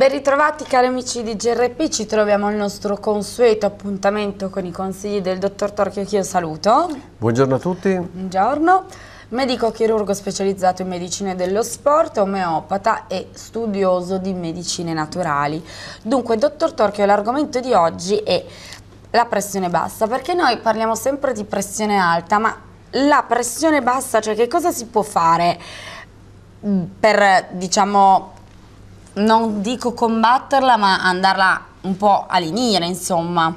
Ben ritrovati cari amici di GRP, ci troviamo al nostro consueto appuntamento con i consigli del dottor Torchio che io saluto. Buongiorno a tutti. Buongiorno. Medico chirurgo specializzato in medicina dello sport, omeopata e studioso di medicine naturali. Dunque, dottor Torchio, l'argomento di oggi è la pressione bassa, perché noi parliamo sempre di pressione alta, ma la pressione bassa, cioè che cosa si può fare mm, per, diciamo, non dico combatterla, ma andarla un po' a lenire, insomma.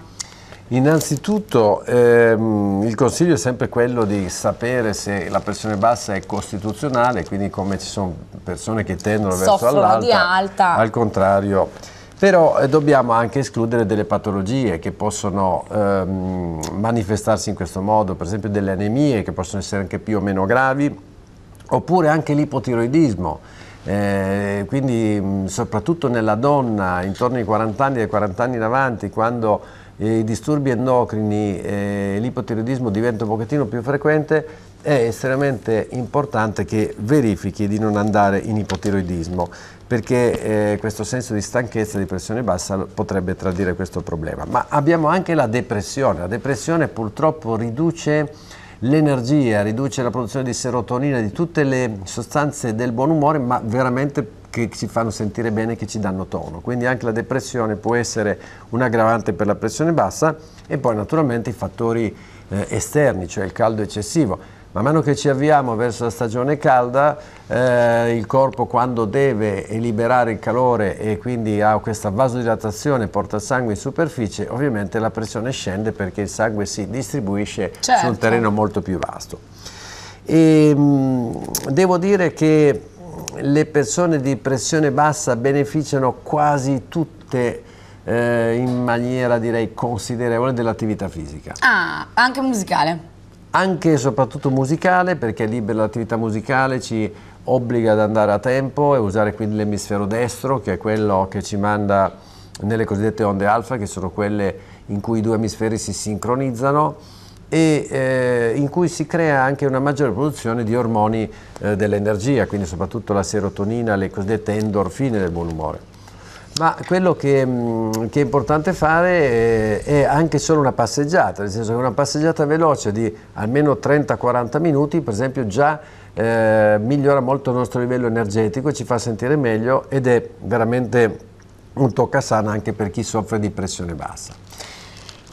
Innanzitutto ehm, il consiglio è sempre quello di sapere se la pressione bassa è costituzionale, quindi come ci sono persone che tendono Soffrono verso l'alta, al contrario. Però eh, dobbiamo anche escludere delle patologie che possono ehm, manifestarsi in questo modo, per esempio delle anemie che possono essere anche più o meno gravi, oppure anche l'ipotiroidismo eh, quindi mm, soprattutto nella donna intorno ai 40 anni, e dai 40 anni in avanti, quando i disturbi endocrini e l'ipotiroidismo diventa un pochettino più frequente, è estremamente importante che verifichi di non andare in ipotiroidismo perché eh, questo senso di stanchezza e di pressione bassa potrebbe tradire questo problema. Ma abbiamo anche la depressione, la depressione purtroppo riduce l'energia, riduce la produzione di serotonina, di tutte le sostanze del buon umore, ma veramente che ci fanno sentire bene, che ci danno tono. Quindi anche la depressione può essere un aggravante per la pressione bassa e poi naturalmente i fattori eh, esterni, cioè il caldo eccessivo. Man mano che ci avviamo verso la stagione calda, eh, il corpo quando deve liberare il calore e quindi ha questa vasodilatazione, porta sangue in superficie, ovviamente la pressione scende perché il sangue si distribuisce certo. su un terreno molto più vasto. E, ehm, mh, devo dire che le persone di pressione bassa beneficiano quasi tutte eh, in maniera direi considerevole dell'attività fisica. Ah, anche musicale? anche e soprattutto musicale, perché libera l'attività musicale ci obbliga ad andare a tempo e usare quindi l'emisfero destro, che è quello che ci manda nelle cosiddette onde alfa, che sono quelle in cui i due emisferi si sincronizzano e eh, in cui si crea anche una maggiore produzione di ormoni eh, dell'energia, quindi soprattutto la serotonina, le cosiddette endorfine del buon umore. Ma quello che, mm, che, è importante fare eh, è anche solo una passeggiata, nel senso che una passeggiata veloce di almeno 30-40 minuti, per esempio, già eh, migliora molto il nostro livello energetico, ci fa sentire meglio ed è veramente un tocca sana anche per chi soffre di pressione bassa.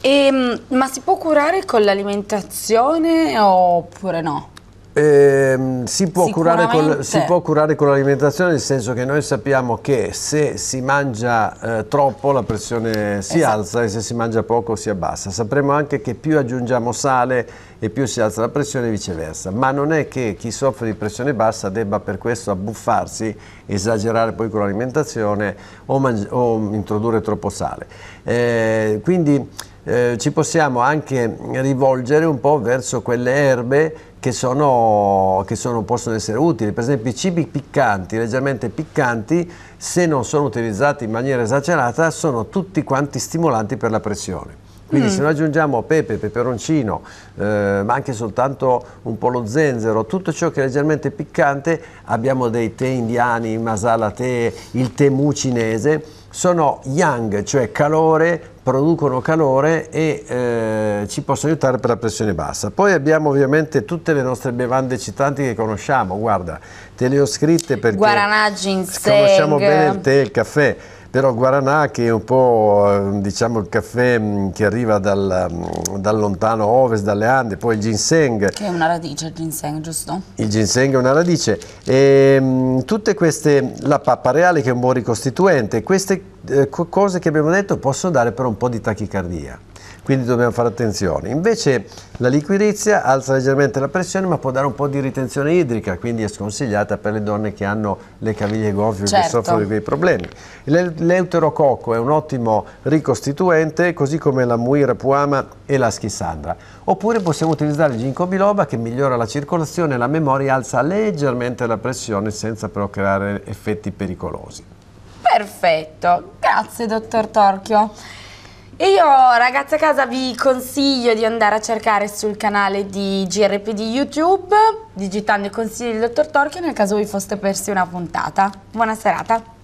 E, ehm, ma si può curare con l'alimentazione oppure no? Eh, si, può con, si, può curare con, l'alimentazione nel senso che noi sappiamo che se si mangia eh, troppo la pressione si esatto. alza e se si mangia poco si abbassa. Sapremo anche che più aggiungiamo sale e più si alza la pressione e viceversa, ma non è che chi soffre di pressione bassa debba per questo abbuffarsi, esagerare poi con l'alimentazione o, o, introdurre troppo sale. Eh, quindi eh, ci possiamo anche rivolgere un po' verso quelle erbe che, sono, che sono, possono essere utili, per esempio i cibi piccanti, leggermente piccanti, se non sono utilizzati in maniera esagerata sono tutti quanti stimolanti per la pressione. Quindi mm. se noi aggiungiamo pepe, peperoncino, eh, ma anche soltanto un po' lo zenzero, tutto ciò che è leggermente piccante, abbiamo dei tè indiani, masala tè, il tè mucinese, sono yang, cioè calore, producono calore e eh, ci possono aiutare per la pressione bassa. Poi abbiamo ovviamente tutte le nostre bevande citanti che conosciamo, guarda, te le ho scritte perché conosciamo bene il tè e il caffè però Guaranà che è un po' eh, diciamo, il caffè mm, che arriva dal, mm, dal, lontano ovest, dalle Ande, poi il ginseng. Che è una radice il ginseng, giusto? Il ginseng è una radice. E, ehm, tutte queste, la pappa reale che è un buon ricostituente, queste eh, cose che abbiamo detto possono dare però un po' di tachicardia quindi dobbiamo fare attenzione. Invece la liquirizia alza leggermente la pressione ma può dare un po' di ritenzione idrica, quindi è sconsigliata per le donne che hanno le caviglie gonfie o certo. che soffrono di quei problemi l'euterococco è un ottimo ricostituente, così come la muira puama e la schissandra. Oppure possiamo utilizzare il ginkgo biloba che migliora la circolazione, e la memoria, alza leggermente la pressione senza però creare effetti pericolosi. Perfetto, grazie dottor Torchio. E io ragazzi a casa vi consiglio di andare a cercare sul canale di GRP di YouTube digitando i consigli del dottor Torchio nel caso vi foste persi una puntata. Buona serata!